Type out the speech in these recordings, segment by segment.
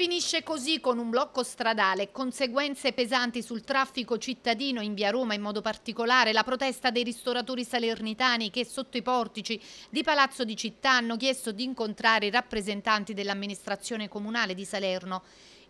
Finisce così con un blocco stradale, conseguenze pesanti sul traffico cittadino in via Roma in modo particolare, la protesta dei ristoratori salernitani che sotto i portici di Palazzo di Città hanno chiesto di incontrare i rappresentanti dell'amministrazione comunale di Salerno.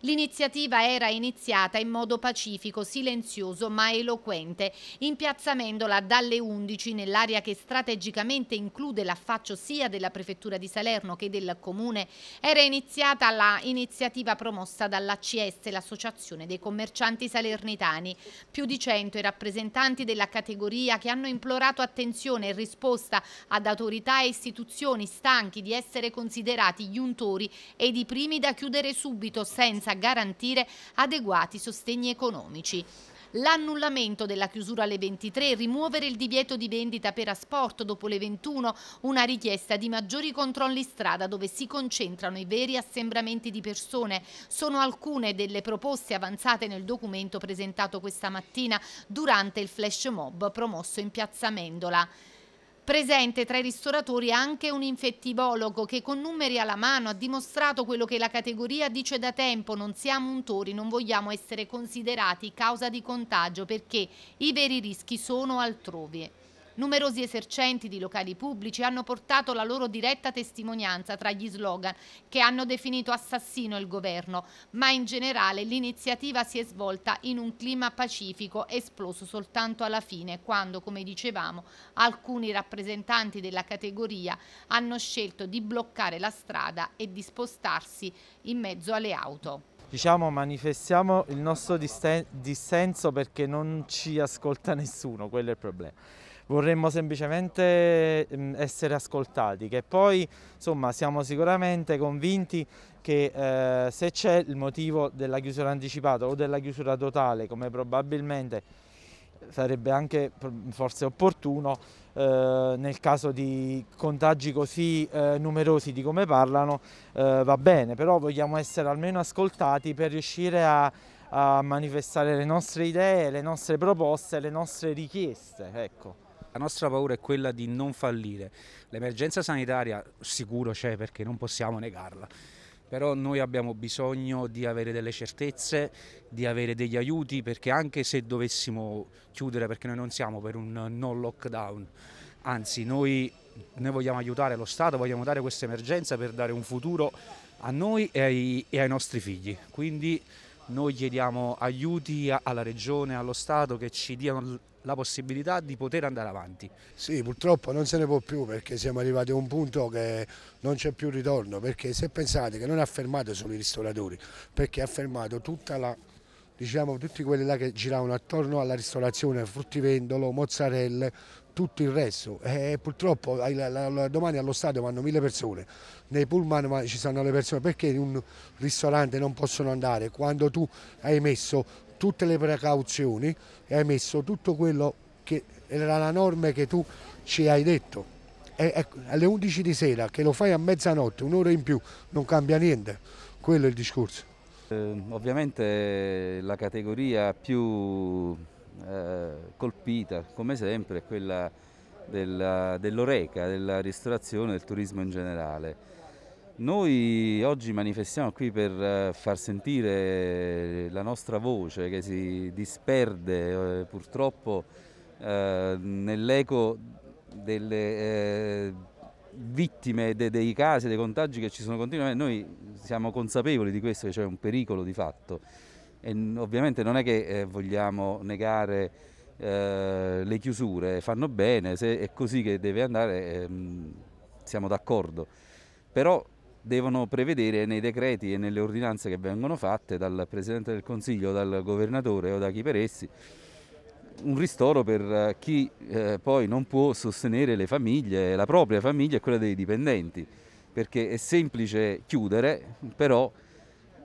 L'iniziativa era iniziata in modo pacifico, silenzioso ma eloquente, impiazzamendola dalle 11 nell'area che strategicamente include l'affaccio sia della Prefettura di Salerno che del Comune. Era iniziata la iniziativa promossa dall'ACS, l'Associazione dei Commercianti Salernitani. Più di 100 i rappresentanti della categoria che hanno implorato attenzione e risposta ad autorità e istituzioni stanchi di essere considerati gli untori ed i primi da chiudere subito senza senza garantire adeguati sostegni economici l'annullamento della chiusura alle 23, rimuovere il divieto di vendita per asporto dopo le 21, una richiesta di maggiori controlli strada dove si concentrano i veri assembramenti di persone. Sono alcune delle proposte avanzate nel documento presentato questa mattina durante il flash mob promosso in Piazza Mendola. Presente tra i ristoratori anche un infettivologo che con numeri alla mano ha dimostrato quello che la categoria dice da tempo, non siamo un tori, non vogliamo essere considerati causa di contagio perché i veri rischi sono altrove. Numerosi esercenti di locali pubblici hanno portato la loro diretta testimonianza tra gli slogan che hanno definito assassino il governo, ma in generale l'iniziativa si è svolta in un clima pacifico esploso soltanto alla fine, quando, come dicevamo, alcuni rappresentanti della categoria hanno scelto di bloccare la strada e di spostarsi in mezzo alle auto diciamo manifestiamo il nostro dissenso perché non ci ascolta nessuno, quello è il problema vorremmo semplicemente essere ascoltati, che poi insomma, siamo sicuramente convinti che eh, se c'è il motivo della chiusura anticipata o della chiusura totale, come probabilmente sarebbe anche forse opportuno eh, nel caso di contagi così eh, numerosi di come parlano eh, va bene, però vogliamo essere almeno ascoltati per riuscire a, a manifestare le nostre idee, le nostre proposte, le nostre richieste. Ecco. La nostra paura è quella di non fallire. L'emergenza sanitaria sicuro c'è perché non possiamo negarla, però noi abbiamo bisogno di avere delle certezze, di avere degli aiuti perché anche se dovessimo chiudere, perché noi non siamo per un non lockdown, anzi noi, noi vogliamo aiutare lo Stato, vogliamo dare questa emergenza per dare un futuro a noi e ai, e ai nostri figli. Quindi noi chiediamo aiuti alla Regione, allo Stato che ci diano la possibilità di poter andare avanti. Sì, purtroppo non se ne può più perché siamo arrivati a un punto che non c'è più ritorno, perché se pensate che non ha fermato solo i ristoratori, perché ha fermato tutta la, diciamo, tutti quelli là che giravano attorno alla ristorazione, fruttivendolo, mozzarelle, tutto il resto. E purtroppo domani allo stadio vanno mille persone, nei pullman ci stanno le persone, perché in un ristorante non possono andare quando tu hai messo tutte le precauzioni e hai messo tutto quello che era la norma che tu ci hai detto. E, e, alle 11 di sera, che lo fai a mezzanotte, un'ora in più, non cambia niente. Quello è il discorso. Eh, ovviamente la categoria più eh, colpita, come sempre, è quella dell'oreca, della ristorazione del turismo in generale. Noi oggi manifestiamo qui per eh, far sentire la nostra voce che si disperde eh, purtroppo eh, nell'eco delle eh, vittime de dei casi, dei contagi che ci sono continuamente. Noi siamo consapevoli di questo, che c'è un pericolo di fatto e ovviamente non è che eh, vogliamo negare eh, le chiusure, fanno bene, se è così che deve andare ehm, siamo d'accordo però devono prevedere nei decreti e nelle ordinanze che vengono fatte dal Presidente del Consiglio, dal Governatore o da chi per essi, un ristoro per eh, chi eh, poi non può sostenere le famiglie, la propria famiglia e quella dei dipendenti, perché è semplice chiudere, però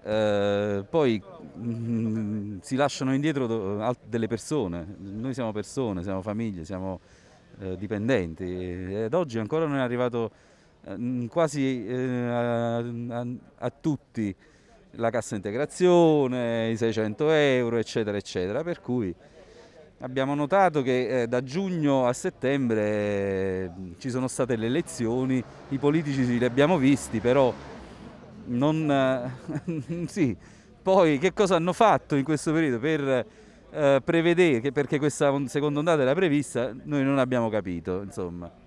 eh, poi mh, mm, si lasciano indietro delle persone, noi siamo persone, siamo famiglie, siamo eh, dipendenti, ed oggi ancora non è arrivato Mm, quasi eh, a, a, a tutti la cassa integrazione, i 600 euro, eccetera, eccetera. Per cui abbiamo notato che eh, da giugno a settembre eh, ci sono state le elezioni, i politici li abbiamo visti, però non... Eh, sì. Poi che cosa hanno fatto in questo periodo per eh, prevedere, perché questa seconda ondata era prevista, noi non abbiamo capito, insomma.